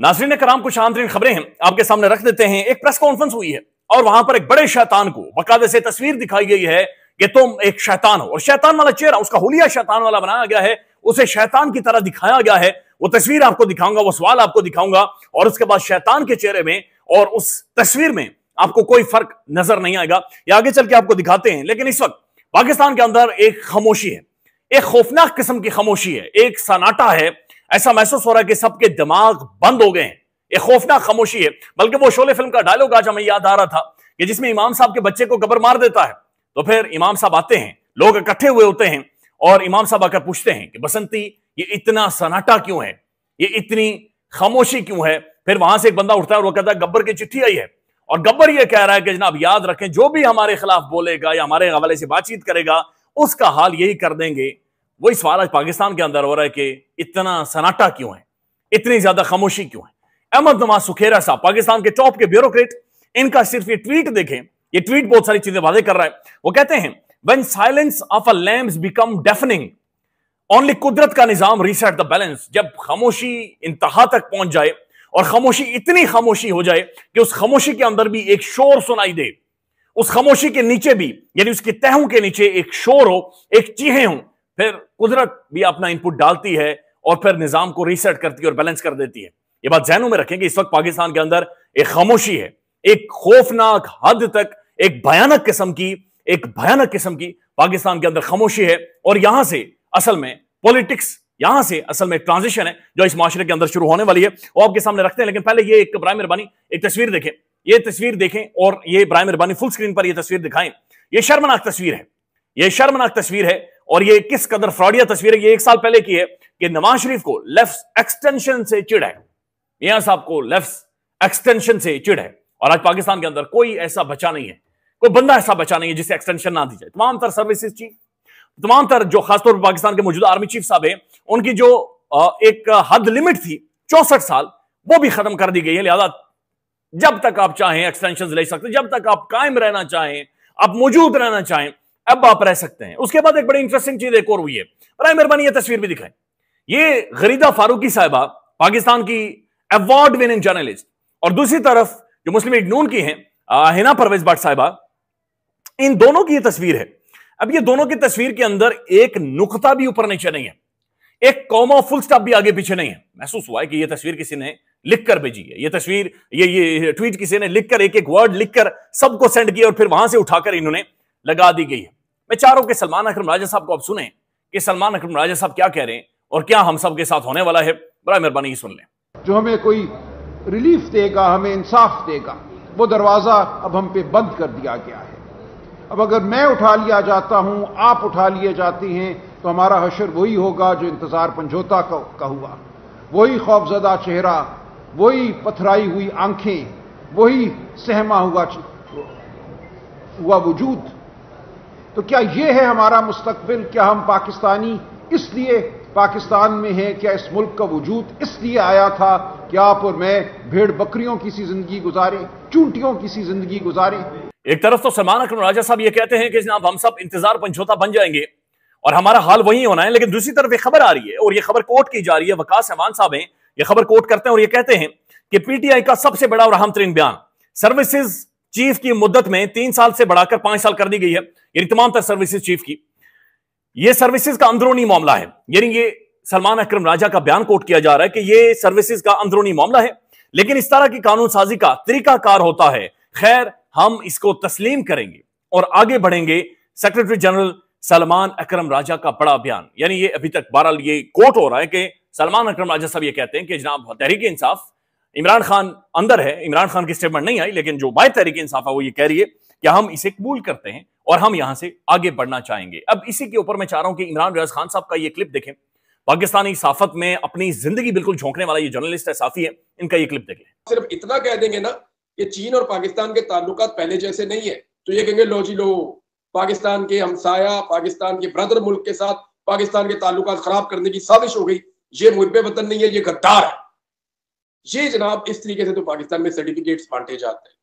नाजरीन कराम कुछ आमदरीन खबरें हैं आपके सामने रख देते हैं एक प्रेस कॉन्फ्रेंस हुई है और वहां पर एक बड़े शैतान को बकायदे से तस्वीर दिखाई गई है कि तुम एक शैतान हो और शैतान वाला चेहरा उसका होलिया शैतान वाला बनाया गया है उसे शैतान की तरह दिखाया गया है वो तस्वीर आपको दिखाऊंगा वो सवाल आपको दिखाऊंगा और उसके बाद शैतान के चेहरे में और उस तस्वीर में आपको कोई फर्क नजर नहीं आएगा ये आगे चल के आपको दिखाते हैं लेकिन इस वक्त पाकिस्तान के अंदर एक खामोशी है एक खौफनाक किस्म की खामोशी है एक सनाटा है ऐसा महसूस हो रहा है कि सबके दिमाग बंद हो गए हैं एक खौफनाक खामोशी है बल्कि वो शोले फिल्म का डायलॉग आज हमें याद आ रहा था कि जिसमें इमाम साहब के बच्चे को कबर मार देता है तो फिर इमाम साहब आते हैं लोग इकट्ठे हुए होते हैं और इमाम साहब आकर पूछते हैं कि बसंती ये इतना सन्नाटा क्यों है ये इतनी खामोशी क्यों है फिर वहां से एक बंदा उठता है और वो कहता है गब्बर की चिट्ठी आई है और गब्बर ये कह रहा है कि जनाब याद रखें जो भी हमारे खिलाफ बोलेगा या हमारे हवाले से बातचीत करेगा उसका हाल यही कर देंगे वही सवाल आज पाकिस्तान के अंदर हो रहा है कि इतना सनाटा क्यों है इतनी ज्यादा खामोशी क्यों है अहमद नवाज सुखेरा साहब पाकिस्तान के टॉप के ब्यूरोक्रेट इनका सिर्फ ये ट्वीट देखें ये ट्वीट बहुत सारी चीजें वादे कर रहा है वो कहते हैं when silence of a lambs become deafening only कुदरत का निजाम रीसेट द बैलेंस जब खामोशी इंतहा तक पहुंच जाए और खामोशी इतनी खामोशी हो जाए कि उस खामोशी के अंदर भी एक शोर सुनाई दे उस खामोशी के नीचे भी यानी उसकी तहों के नीचे एक शोर हो एक चीहे हो फिर कुदरत भी अपना इनपुट डालती है और फिर निजाम को रीसेट करती है और बैलेंस कर देती है ये बात जहनों में रखें कि इस वक्त पाकिस्तान के अंदर एक खामोशी है एक खौफनाक हद तक एक भयानक किस्म की एक भयानक किस्म की पाकिस्तान के अंदर खामोशी है और यहां से असल में पॉलिटिक्स यहां से असल में ट्रांजिशन है जो इस माशरे के अंदर शुरू होने वाली है वो आपके सामने रखते हैं लेकिन पहले ये एक ब्राय मेहरबानी एक तस्वीर देखें ये तस्वीर देखें और ये ब्राय मेहरबानी फुल स्क्रीन पर यह तस्वीर दिखाएं ये शर्मनाक तस्वीर है ये शर्मनाक तस्वीर है और ये किस कदर फ्रॉडिया तस्वीर है ये एक साल पहले की है कि नवाज शरीफ को लेफ्ट एक्सटेंशन से चिड़ है मियाँ साहब को लेफ्ट एक्सटेंशन से चिड़ है और आज पाकिस्तान के अंदर कोई ऐसा बचा नहीं है कोई बंदा ऐसा बचा नहीं है जिसे एक्सटेंशन ना दी जाए तमाम तर सर्विसेज चीफ तमाम तर जो खासतौर पर पाकिस्तान के मौजूदा आर्मी चीफ साहब हैं उनकी जो एक हद लिमिट थी चौसठ साल वो भी खत्म कर दी गई है लिहाजा जब तक आप चाहें एक्सटेंशन ले सकते जब तक आप कायम रहना चाहें आप मौजूद रहना चाहें अब आप रह सकते हैं उसके बाद एक बड़ी इंटरेस्टिंग चीज एक और हुई है बरए मेहरबानी यह तस्वीर भी दिखाएं ये गरीदा फारूकी साहबा पाकिस्तान की अवार्ड विनिंग जर्नलिस्ट और दूसरी तरफ जो मुस्लिम लीग नून की हैं हिना परवेज भट्ट साहबा इन दोनों की ये तस्वीर है अब ये दोनों की तस्वीर के अंदर एक नुकता भी ऊपर नीचे नहीं है एक कौमा फुल स्टॉप भी आगे पीछे नहीं है महसूस हुआ है कि ये तस्वीर किसी ने लिखकर भेजी है ये तस्वीर ये ये ट्वीट किसी ने लिखकर एक एक वर्ड लिखकर सबको सेंड किया और फिर वहां से उठाकर इन्होंने लगा दी गई है मैं चाह रहा हूं कि सलमान अक्रम राजा साहब को आप सुने कि सलमान अक्रम राजा साहब क्या कह रहे हैं और क्या हम सब के साथ होने वाला है बड़ा मेहरबानी सुन लें जो हमें कोई रिलीफ देगा हमें इंसाफ देगा वो दरवाजा अब हम पे बंद कर दिया गया है अब अगर मैं उठा लिया जाता हूं आप उठा लिए जाती हैं तो हमारा हशर वही होगा जो इंतजार पंजोता का हुआ वही खौफजदा चेहरा वही पथराई हुई आंखें वही सहमा हुआ हुआ वजूद तो क्या ये है हमारा मुस्तबिल क्या हम पाकिस्तानी इसलिए पाकिस्तान में है क्या इस मुल्क का वजूद इसलिए आया था कि आप और मैं भेड़ बकरियों की सी जिंदगी गुजारें चूंटियों की सी जिंदगी गुजारें एक तरफ तो सलमान अक्रम राजा साहब ये कहते हैं कि जनाब हम सब इंतजार पंचोता बन जाएंगे और हमारा हाल वही होना है लेकिन दूसरी तरफ ये खबर आ रही है और ये खबर कोर्ट की जा रही है वकास अहमान साहब है ये खबर कोर्ट करते हैं और ये कहते हैं कि पीटीआई का सबसे बड़ा और अहम तरीन बयान सर्विसेज चीफ की मुद्दत में तीन साल से बढ़ाकर पांच साल कर दी गई है यानी तमाम तर सर्विसेज चीफ की यह सर्विसेज का अंदरूनी मामला है यानी ये सलमान अक्रम राजा का बयान कोट किया जा रहा है कि ये सर्विसेज का अंदरूनी मामला है लेकिन इस तरह की कानून साजी का तरीकाकार होता है खैर हम इसको तस्लीम करेंगे और आगे बढ़ेंगे सेक्रेटरी जनरल सलमान अक्रम राजा का बड़ा बयान यानी ये अभी तक बहरहाल ये कोट हो रहा है कि सलमान अक्रम राजा साहब ये कहते हैं कि जनाब तहरीक इंसाफ इमरान खान अंदर है इमरान खान की स्टेटमेंट नहीं आई लेकिन जो बाय तरीके इंसाफ है वो ये कह रही है कि हम इसे कबूल करते हैं और हम यहां से आगे बढ़ना चाहेंगे अब इसी के ऊपर मैं चाह रहा हूं कि इमरान रियाज खान साहब का ये क्लिप देखें पाकिस्तानी साफत में अपनी जिंदगी बिल्कुल झोंकने वाला ये जर्नलिस्ट है साफी है इनका ये क्लिप देखे सिर्फ इतना कह देंगे ना कि चीन और पाकिस्तान के ताल्लुक पहले जैसे नहीं है तो ये कहेंगे लो जी लो पाकिस्तान के हमसाया पाकिस्तान के ब्रदर मुल्क के साथ पाकिस्तान के ताल्लुक खराब करने की साजिश हो गई ये मुरबे वतन नहीं है ये गद्दार है ये जनाब इस तरीके से तो पाकिस्तान में सर्टिफिकेट्स बांटे जाते हैं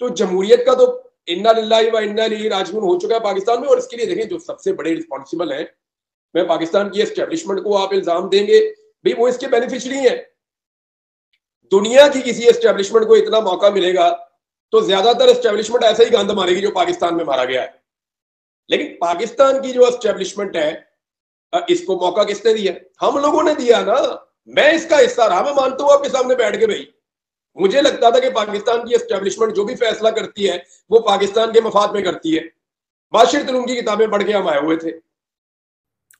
तो जमहूरियत का तो इन्ना लाही व इन्ना राजमून हो चुका है पाकिस्तान में और इसके लिए देखें जो सबसे बड़े रिस्पॉन्सिबल हैं मैं पाकिस्तान की एस्टेब्लिशमेंट को आप इल्जाम देंगे भाई वो इसके बेनिफिशरी हैं दुनिया की किसी एस्टेब्लिशमेंट को इतना मौका मिलेगा तो ज्यादातर एस्टेब्लिशमेंट ऐसा ही गंद मारेगी जो पाकिस्तान में मारा गया है लेकिन पाकिस्तान की जो एस्टेब्लिशमेंट है इसको मौका किसने दिया हम लोगों ने दिया ना मैं इसका हिस्सा रहा मैं मानता हूं आपके सामने बैठ के भाई मुझे लगता था कि पाकिस्तान की एस्टेब्लिशमेंट जो भी फैसला करती है वो पाकिस्तान के मफाद में करती है बाशिर तुलूम की किताबें पढ़ के हम आए हुए थे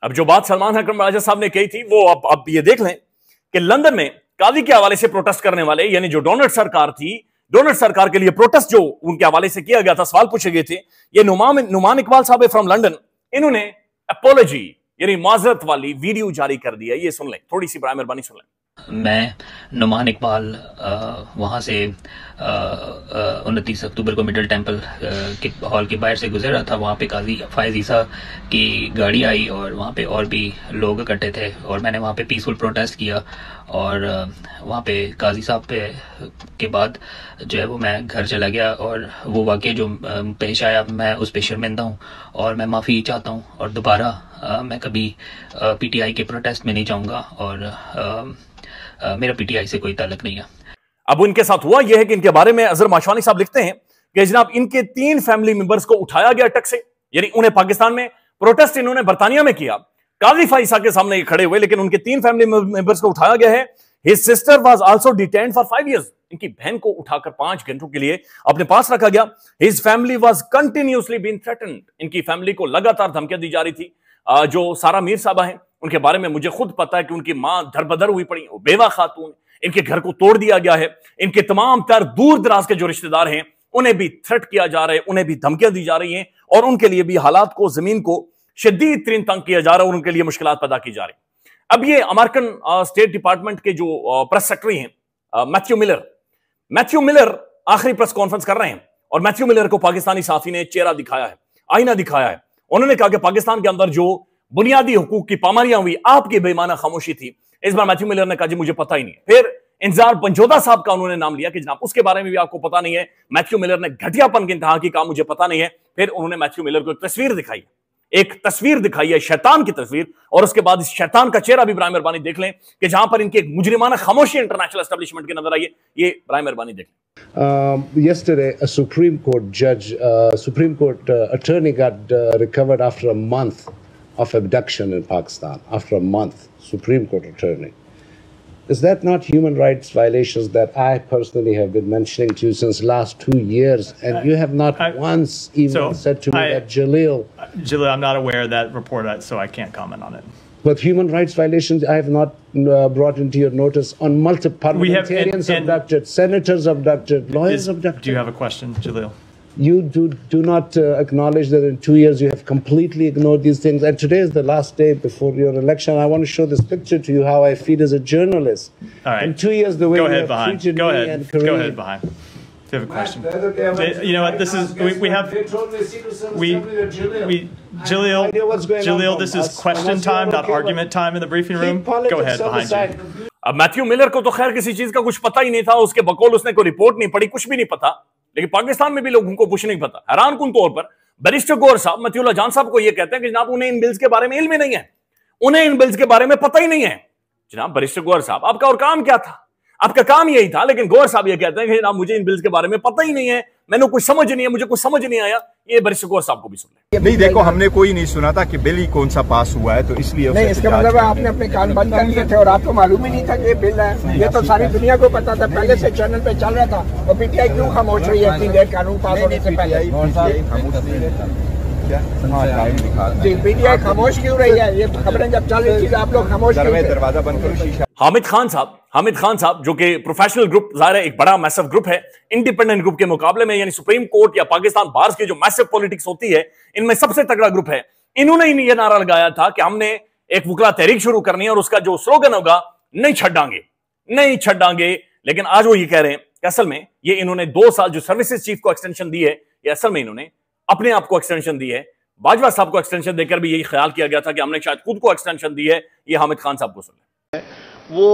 अब जो बात सलमान अक्रम राजा साहब ने कही थी वो अब अब ये देख लें कि लंदन में काजी के हवाले से प्रोटेस्ट करने वाले यानी जो डोनल्ड सरकार थी डोनल्ड सरकार के लिए प्रोटेस्ट जो उनके हवाले से किया गया था सवाल पूछे गए थे ये नुमान नुमान इकबाल साहब फ्रॉम लंदन इन्होंने अपोलॉजी यानी माजरत वाली वीडियो जारी कर दी है ये सुन लें थोड़ी सी बड़ा मेहरबानी सुन लें मैं नुमान इकबाल वहाँ से उनतीस अक्टूबर को मिडल टेम्पल के हॉल के बाहर से गुजर रहा था वहाँ पे काजी फायज ईसा की गाड़ी आई और वहाँ पे और भी लोग इकट्ठे थे और मैंने वहाँ पे पीसफुल प्रोटेस्ट किया और वहाँ पे काजी साहब पे के बाद जो है वो मैं घर चला गया और वो वाक़ जो पेश आया मैं उस पर शर्मिंदा हूँ और मैं माफ़ी चाहता हूँ और दोबारा मैं कभी पीटीआई के प्रोटेस्ट में नहीं जाऊँगा और मेरा पीटीआई से कोई ताल्लुक नहीं है अब उनके साथ हुआ यह है कि इनके बारे में अजहर माशवानी साहब लिखते हैं कि जनाब इनके तीन फैमिली मेंबर्स को उठाया गया अटक से यानी उन्हें पाकिस्तान में प्रोटेस्ट इन्होंने बर्तानिया में किया काजी फाइसा के सामने ये खड़े हुए लेकिन उनके तीन फैमिली मेंबर्स को उठाया गया है his sister was also detained for five years इनकी बहन को उठाकर पांच घंटों के लिए अपने पास रखा गया his family was continuously been threaten इनकी फैमिली को लगातार धमकियां दी जा रही थी जो सारा मीर साहब हैं उनके बारे में मुझे खुद पता है कि उनकी मां धरबदर हुई पड़ी बेवा खातून इनके घर को तोड़ दिया गया है इनके तमाम तर दूर दराज के जो रिश्तेदार हैं उन्हें भी थ्रेट किया जा रहा है उन्हें भी धमकियां दी जा रही हैं और उनके लिए भी हालात को जमीन को शदीद तरीन तंग किया जा रहा है और उनके लिए मुश्किल पैदा की जा रही अब ये अमेरिकन स्टेट डिपार्टमेंट के जो प्रेस सेक्रेटरी हैं मैथ्यू मिलर मैथ्यू मिलर आखिरी प्रेस कॉन्फ्रेंस कर रहे हैं और मैथ्यू मिलर को पाकिस्तानी साथी ने चेहरा दिखाया है आईना दिखाया है उन्होंने कहा कि पाकिस्तान के अंदर जो बुनियादी हकूक की पामालियां हुई आपकी बेमाना खामोशी थी इस बार मैथ्यू मिलर ने कहा जी मुझे पता ही नहीं फिर इंजार पंजोदा साहब का उन्होंने नाम लिया कि जनाब उसके बारे में भी आपको पता नहीं है मैथ्यू मिलर ने घटियापन के इंतहा की कहा मुझे पता नहीं है फिर उन्होंने मैथ्यू मिलर को एक तस्वीर दिखाई एक तस्वीर दिखाई है शैतान की तस्वीर और उसके बाद इस शैतान का चेहरा भी ब्राह मेहरबानी देख लें कि जहां पर इनकी एक मुजरिमाना खामोशी इंटरनेशनल एस्टेब्लिशमेंट की नजर आई है ये ब्राह मेहरबानी देख Um, yesterday, a Supreme Court judge, uh, Supreme Court uh, attorney got uh, recovered after a month of abduction in Pakistan after a month, Supreme Court attorney. Is that not human rights violations that I personally have been mentioning to you since last two years? And I, you have not I, once even so said to me I, that Jalil. Uh, Jalil, I'm not aware of that report, uh, so I can't comment on it. But human rights violations, I have not uh, brought into your notice on multiple parliamentarians have, and, and, abducted, senators abducted, lawyers is, abducted. Do you have a question, Jalil? you do, do not uh, acknowledge that in two years you have completely ignored these things. And today is the last day before your election. I want to show this picture to you how I feel as a journalist. All right. In two years, the way Go you have behind. Go ahead. and Go ahead, behind. Do you have a question? you know what? This is we, we have we we Jaleel. Jaleel, This is question time, not argument time in the briefing room. Go ahead, behind you. अब Matthew Miller को तो खैर किसी चीज का कुछ पता ही नहीं था उसके बकौल उसने कोई रिपोर्ट नहीं पढ़ी कुछ भी नहीं पता लेकिन पाकिस्तान में भी लोगों को कुछ नहीं पता हैरान कन तौर पर बैरिस्टर गौर साहब मतियुल्ला जान साहब को यह कहते हैं कि जनाब उन्हें इन बिल्स के बारे में इल्म नहीं है उन्हें इन बिल्स के बारे में पता ही नहीं है जनाब बैरिस्टर गौर साहब आपका और काम क्या था आपका काम यही था लेकिन गौर साहब ये कहते हैं कि मुझे इन बिल्स के बारे में पता ही नहीं है मैंने कुछ समझ नहीं है मुझे कुछ समझ नहीं आया ये वरिष्ठ गौर साहब को भी सुन नहीं देखो हमने कोई नहीं सुना था कि बिल ही कौन सा पास हुआ है तो इसलिए नहीं इसका मतलब आपने अपने कान बंद कर लिए थे और आपको मालूम ही नहीं था कि ये बिल है ये तो सारी दुनिया को पता था पहले से चैनल पे चल रहा था और पीटीआई क्यों खामोश रही है कानून पास होने से पहले हाँ, हाँ, हामिद खान साहब हामिद खान साहब जो कि प्रोफेशनल ग्रुप जाहिर है एक बड़ा मैसिव ग्रुप है इंडिपेंडेंट ग्रुप के मुकाबले में यानी सुप्रीम कोर्ट या पाकिस्तान बार्स की जो मैसिव पॉलिटिक्स होती है इनमें सबसे तगड़ा ग्रुप है इन्होंने ही यह नारा लगाया था कि हमने एक वकला तहरीक शुरू करनी है और उसका जो स्लोगन होगा नहीं छांगे नहीं छांगे लेकिन आज वो ये कह रहे हैं असल में ये इन्होंने दो साल जो सर्विसेज चीफ को एक्सटेंशन दी है ये असल में इन्होंने अपने आप को एक्सटेंशन दी है बाजवा साहब को एक्सटेंशन देकर भी यही ख्याल किया गया था कि हमने शायद खुद को एक्सटेंशन दी है ये हामिद खान साहब को सुन वो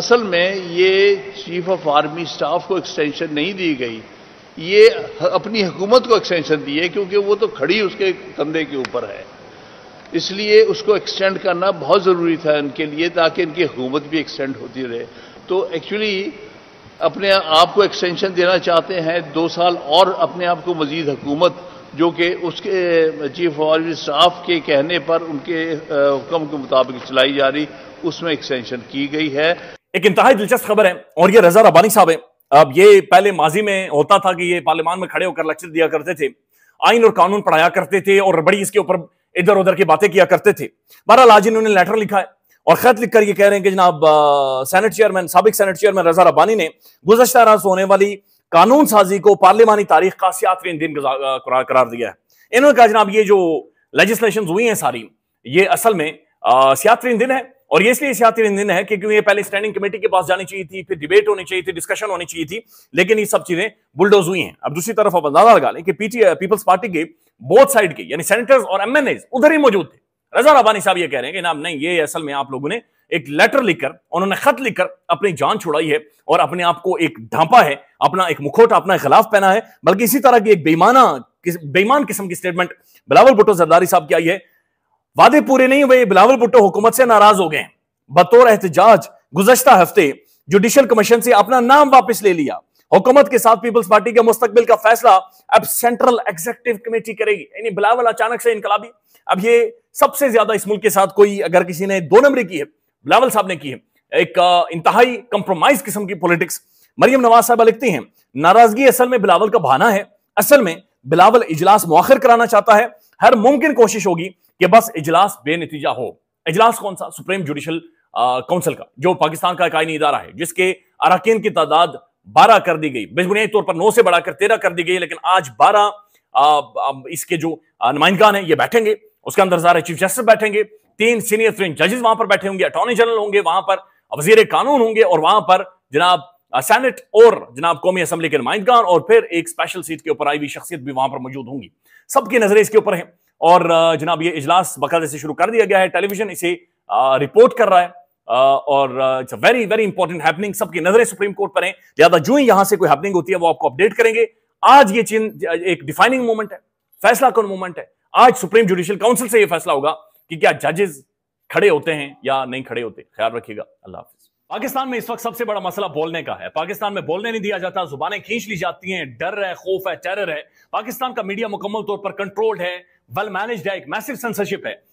असल में ये चीफ ऑफ आर्मी स्टाफ को एक्सटेंशन नहीं दी गई ये अपनी हुकूमत को एक्सटेंशन दी है क्योंकि वो तो खड़ी उसके कंधे के ऊपर है इसलिए उसको एक्सटेंड करना बहुत ज़रूरी था इनके लिए ताकि इनकी हुकूमत भी एक्सटेंड होती रहे तो एक्चुअली अपने आप को एक्सटेंशन देना चाहते हैं दो साल और अपने आप को मजीद हुकूमत जो कि उसके चीफ हमारी स्टाफ के कहने पर उनके हुक्म के मुताबिक चलाई जा रही उसमें एक्सटेंशन की गई है एक इंतहा दिलचस्प खबर है और ये रजा रबानी साहब है अब ये पहले माजी में होता था कि ये पार्लियामान में खड़े होकर लेक्चर दिया करते थे आइन और कानून पढ़ाया करते थे और बड़ी इसके ऊपर इधर उधर की बातें किया करते थे बहरहाल आज इन्होंने लेटर लिखा है और खत लिखकर ये कह रहे हैं कि जनाब सेनेट चेयरमैन सबक सेनेट चेयरमैन रजा रबानी ने गुजशत रात होने वाली कानून साजी को पार्लियमानी तारीख का सियातरीन दिन करार दिया है इन्होंने कहा जनाब ये जो लेजिस्लेशन हुई हैं सारी ये असल में सियातरीन दिन है और ये इसलिए सियातरीन दिन है क्योंकि ये पहले स्टैंडिंग कमेटी के पास जानी चाहिए थी फिर डिबेट होनी चाहिए थी डिस्कशन होनी चाहिए थी लेकिन ये सब चीजें बुलडोज हुई हैं अब दूसरी तरफ आप अंदाजा लगा लें कि पीटी पीपल्स पार्टी के बोथ साइड के यानी सेनेटर्स और एमएनए उधर ही मौजूद थे रजा रबानी साहब ये कह रहे हैं कि नाम नहीं ये असल में आप लोगों ने एक लेटर लिखकर उन्होंने खत लिखकर अपनी जान छुड़ाई है और अपने आप को एक ढांपा है अपना एक मुखोटा अपना खिलाफ पहना है बल्कि इसी तरह की एक बेईमाना बेईमान किस्म की स्टेटमेंट बिलावल भुट्टो जरदारी साहब की आई है वादे पूरे नहीं हुए बिलावल भुट्टो हुकूमत से नाराज हो गए बतौर एहतजाज गुजशत हफ्ते जुडिशियल कमीशन से अपना नाम वापस ले लिया हुकूमत के साथ पीपल्स पार्टी के मुस्तकबिल का फैसला अब सेंट्रल एग्जीक्यूटिव कमेटी करेगी यानी बिलावल अचानक से इनकलाबी अब ये सबसे ज्यादा इस मुल्क के साथ कोई अगर किसी ने दो नंबरी की है बिलावल साहब ने की है एक इंतहाई कंप्रोमाइज किस्म की पॉलिटिक्स मरियम नवाज साहब लिखती हैं नाराजगी असल में बिलावल का बहाना है असल में बिलावल इजलास मौखर कराना चाहता है हर मुमकिन कोशिश होगी कि बस इजलास बेनतीजा हो इजलास कौन सा सुप्रीम जुडिशल काउंसिल का जो पाकिस्तान का कायनी इदारा है जिसके अरकान की तादाद बारह कर दी गई बेबुनियादी तौर पर नौ से बढ़ाकर तेरह कर दी गई लेकिन आज बारह इसके जो नुमाइंदान है ये बैठेंगे उसके अंदर सारे चीफ जस्टिस बैठेंगे तीन सीनियर तीन जजेस वहां पर बैठे होंगे अटॉर्नी जनरल होंगे वहां पर वजीर कानून होंगे और वहां पर जनाब सेनेट और जनाब कौमी असेंबली के नुमाइंदगान और फिर एक स्पेशल सीट के ऊपर आई हुई शख्सियत भी वहां पर मौजूद होंगी सबकी नजरें इसके ऊपर हैं और जनाब ये इजलास बकायदे से शुरू कर दिया गया है टेलीविजन इसे रिपोर्ट कर रहा है और it's very very important happening सबकी नजरें सुप्रीम कोर्ट पर हैं ज्यादा जो ही यहां से कोई हैपनिंग होती है वो आपको अपडेट करेंगे आज ये चीन एक डिफाइनिंग मोमेंट है फैसला कौन मोमेंट है आज सुप्रीम जुडिशियल काउंसिल से यह फैसला होगा कि क्या जजेस खड़े होते हैं या नहीं खड़े होते ख्याल रखिएगा अल्लाह हाफिज पाकिस्तान में इस वक्त सबसे बड़ा मसला बोलने का है पाकिस्तान में बोलने नहीं दिया जाता जुबानें खींच ली जाती हैं डर है खौफ है टेरर है पाकिस्तान का मीडिया मुकम्मल तौर पर कंट्रोल्ड है वेल मैनेज्ड है एक मैसिव सेंसरशिप है